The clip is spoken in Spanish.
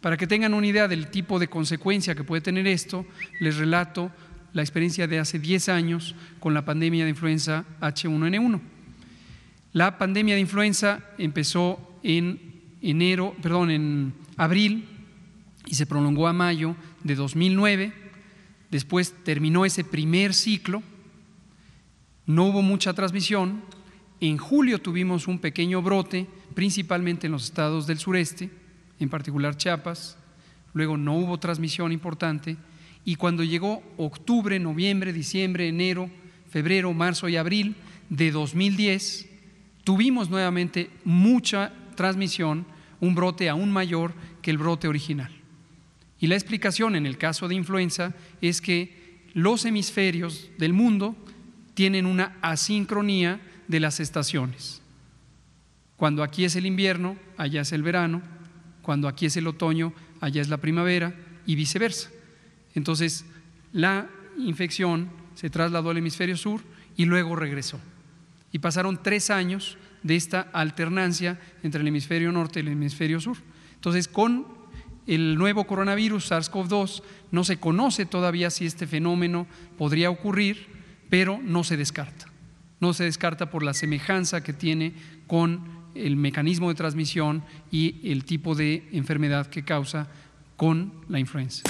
Para que tengan una idea del tipo de consecuencia que puede tener esto, les relato la experiencia de hace 10 años con la pandemia de influenza H1N1. La pandemia de influenza empezó en enero, perdón, en abril y se prolongó a mayo de 2009. Después terminó ese primer ciclo. No hubo mucha transmisión. En julio tuvimos un pequeño brote, principalmente en los estados del sureste en particular Chiapas, luego no hubo transmisión importante y cuando llegó octubre, noviembre, diciembre, enero, febrero, marzo y abril de 2010, tuvimos nuevamente mucha transmisión, un brote aún mayor que el brote original. Y la explicación en el caso de influenza es que los hemisferios del mundo tienen una asincronía de las estaciones. Cuando aquí es el invierno, allá es el verano, cuando aquí es el otoño, allá es la primavera y viceversa. Entonces, la infección se trasladó al hemisferio sur y luego regresó. Y pasaron tres años de esta alternancia entre el hemisferio norte y el hemisferio sur. Entonces, con el nuevo coronavirus SARS-CoV-2 no se conoce todavía si este fenómeno podría ocurrir, pero no se descarta. No se descarta por la semejanza que tiene con el mecanismo de transmisión y el tipo de enfermedad que causa con la influenza.